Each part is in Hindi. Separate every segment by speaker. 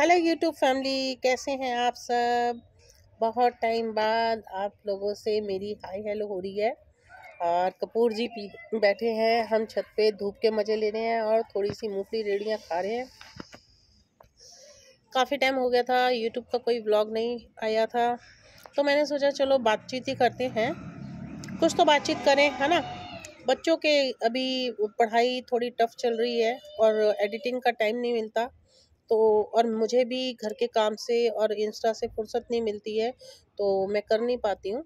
Speaker 1: हेलो यूट्यूब फैमिली कैसे हैं आप सब बहुत टाइम बाद आप लोगों से मेरी हाई हेलो हो रही है और कपूर जी पी बैठे हैं हम छत पे धूप के मज़े ले रहे हैं और थोड़ी सी मूंगफली रेड़ियाँ खा रहे हैं काफ़ी टाइम हो गया था यूट्यूब का कोई व्लॉग नहीं आया था तो मैंने सोचा चलो बातचीत ही करते हैं कुछ तो बातचीत करें है ना बच्चों के अभी पढ़ाई थोड़ी टफ चल रही है और एडिटिंग का टाइम नहीं मिलता तो और मुझे भी घर के काम से और इंस्टा से फुर्सत नहीं मिलती है तो मैं कर नहीं पाती हूँ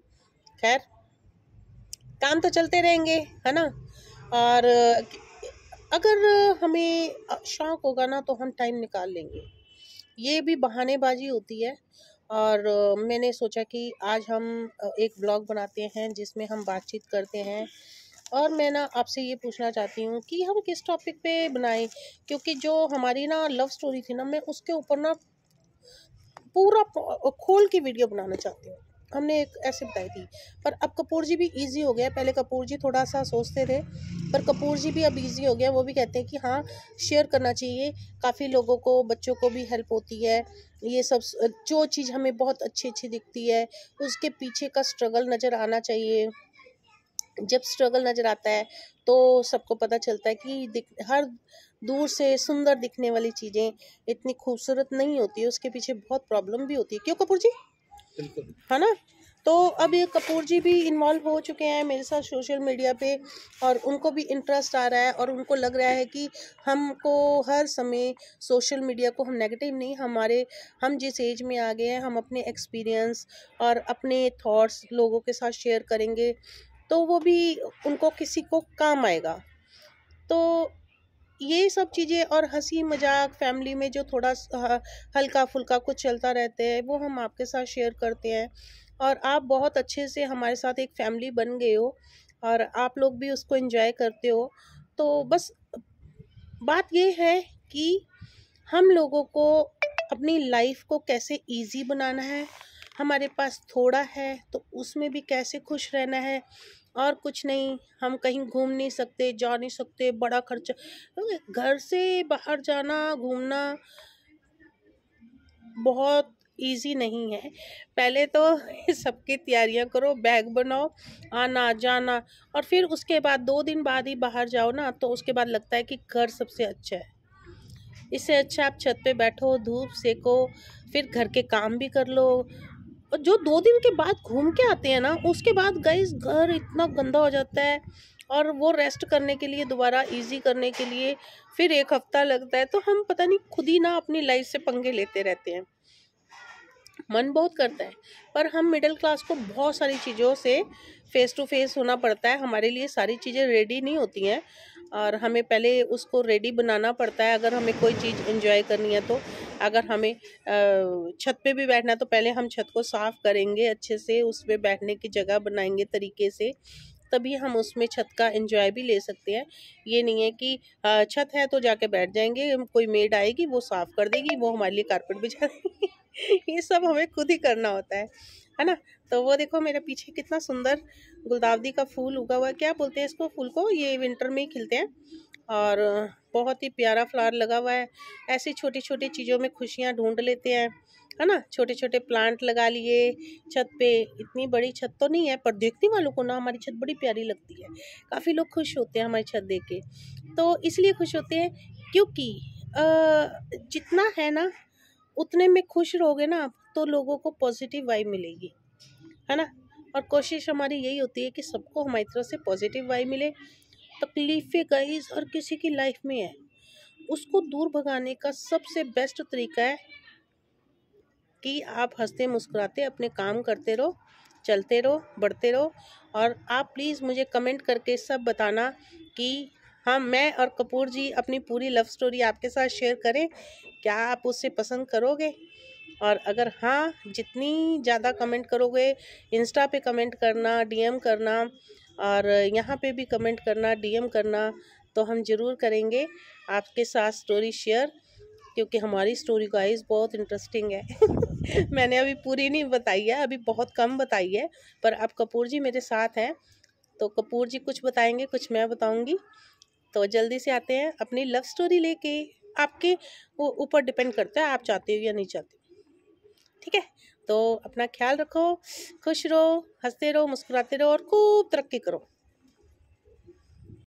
Speaker 1: खैर काम तो चलते रहेंगे है ना और अगर हमें शौक होगा ना तो हम टाइम निकाल लेंगे ये भी बहानेबाजी होती है और मैंने सोचा कि आज हम एक ब्लॉग बनाते हैं जिसमें हम बातचीत करते हैं और मैं ना आपसे ये पूछना चाहती हूँ कि हम किस टॉपिक पे बनाएं क्योंकि जो हमारी ना लव स्टोरी थी ना मैं उसके ऊपर ना पूरा खोल की वीडियो बनाना चाहती हूँ हमने एक ऐसे बताई थी पर अब कपूर जी भी इजी हो गया पहले कपूर जी थोड़ा सा सोचते थे पर कपूर जी भी अब इजी हो गया वो भी कहते हैं कि हाँ शेयर करना चाहिए काफ़ी लोगों को बच्चों को भी हेल्प होती है ये सब जो चीज़ हमें बहुत अच्छी अच्छी दिखती है उसके पीछे का स्ट्रगल नज़र आना चाहिए जब स्ट्रगल नज़र आता है तो सबको पता चलता है कि हर दूर से सुंदर दिखने वाली चीज़ें इतनी खूबसूरत नहीं होती उसके पीछे बहुत प्रॉब्लम भी होती है क्यों कपूर जी है ना तो अब ये कपूर जी भी इन्वॉल्व हो चुके हैं मेरे साथ सोशल मीडिया पे और उनको भी इंटरेस्ट आ रहा है और उनको लग रहा है कि हमको हर समय सोशल मीडिया को हम नेगेटिव नहीं हमारे हम जिस एज में आ गए हैं हम अपने एक्सपीरियंस और अपने थॉट्स लोगों के साथ शेयर करेंगे तो वो भी उनको किसी को काम आएगा तो ये सब चीज़ें और हंसी मजाक फैमिली में जो थोड़ा हल्का फुल्का कुछ चलता रहते हैं वो हम आपके साथ शेयर करते हैं और आप बहुत अच्छे से हमारे साथ एक फैमिली बन गए हो और आप लोग भी उसको एंजॉय करते हो तो बस बात ये है कि हम लोगों को अपनी लाइफ को कैसे इजी बनाना है हमारे पास थोड़ा है तो उसमें भी कैसे खुश रहना है और कुछ नहीं हम कहीं घूम नहीं सकते जा नहीं सकते बड़ा खर्चा घर से बाहर जाना घूमना बहुत इजी नहीं है पहले तो सबकी तैयारियां करो बैग बनाओ आना जाना और फिर उसके बाद दो दिन बाद ही बाहर जाओ ना तो उसके बाद लगता है कि घर सबसे अच्छा है इससे अच्छा आप छत पे बैठो धूप सेको फिर घर के काम भी कर लो और जो दो दिन के बाद घूम के आते हैं ना उसके बाद गए घर इतना गंदा हो जाता है और वो रेस्ट करने के लिए दोबारा इजी करने के लिए फिर एक हफ्ता लगता है तो हम पता नहीं खुद ही ना अपनी लाइफ से पंगे लेते रहते हैं मन बहुत करता है पर हम मिडिल क्लास को बहुत सारी चीज़ों से फेस टू फेस होना पड़ता है हमारे लिए सारी चीज़ें रेडी नहीं होती हैं और हमें पहले उसको रेडी बनाना पड़ता है अगर हमें कोई चीज़ इन्जॉय करनी है तो अगर हमें छत पे भी बैठना तो पहले हम छत को साफ़ करेंगे अच्छे से उस पर बैठने की जगह बनाएंगे तरीके से तभी हम उसमें छत का एंजॉय भी ले सकते हैं ये नहीं है कि छत है तो जाके बैठ जाएंगे कोई मेड आएगी वो साफ़ कर देगी वो हमारे लिए कारपेट बिछा देगी ये सब हमें खुद ही करना होता है है ना तो वो देखो मेरे पीछे कितना सुंदर गुलदावदी का फूल उगा हुआ है क्या बोलते हैं इसको फूल को ये विंटर में ही खिलते हैं और बहुत ही प्यारा फ्लावर लगा हुआ है ऐसी छोटी छोटी चीज़ों में खुशियाँ ढूंढ लेते हैं है ना छोटे छोटे प्लांट लगा लिए छत पे इतनी बड़ी छत तो नहीं है पर देखने वालों को ना हमारी छत बड़ी प्यारी लगती है काफ़ी लोग खुश होते हैं हमारी छत देख के तो इसलिए खुश होते हैं क्योंकि जितना है ना उतने में खुश रहोगे ना तो लोगों को पॉजिटिव वाइब मिलेगी है ना और कोशिश हमारी यही होती है कि सबको हमारी तरफ से पॉजिटिव वाइब मिले तकलीफ़ें गाइस हर किसी की लाइफ में है उसको दूर भगाने का सबसे बेस्ट तरीका है कि आप हंसते मुस्कुराते अपने काम करते रहो चलते रहो बढ़ते रहो और आप प्लीज़ मुझे कमेंट करके सब बताना कि हाँ मैं और कपूर जी अपनी पूरी लव स्टोरी आपके साथ शेयर करें क्या आप उसे पसंद करोगे और अगर हाँ जितनी ज़्यादा कमेंट करोगे इंस्टा पे कमेंट करना डीएम करना और यहाँ पे भी कमेंट करना डीएम करना तो हम ज़रूर करेंगे आपके साथ स्टोरी शेयर क्योंकि हमारी स्टोरी आइज़ बहुत इंटरेस्टिंग है मैंने अभी पूरी नहीं बताई है अभी बहुत कम बताई है पर अब कपूर जी मेरे साथ हैं तो कपूर जी कुछ बताएंगे कुछ मैं बताऊंगी तो जल्दी से आते हैं अपनी लव स्टोरी लेके आपके ऊपर डिपेंड करता है आप चाहते हो या नहीं चाहते ठीक है तो अपना ख्याल रखो खुश रहो हंसते रहो मुस्कुराते रहो और खूब तरक्की करो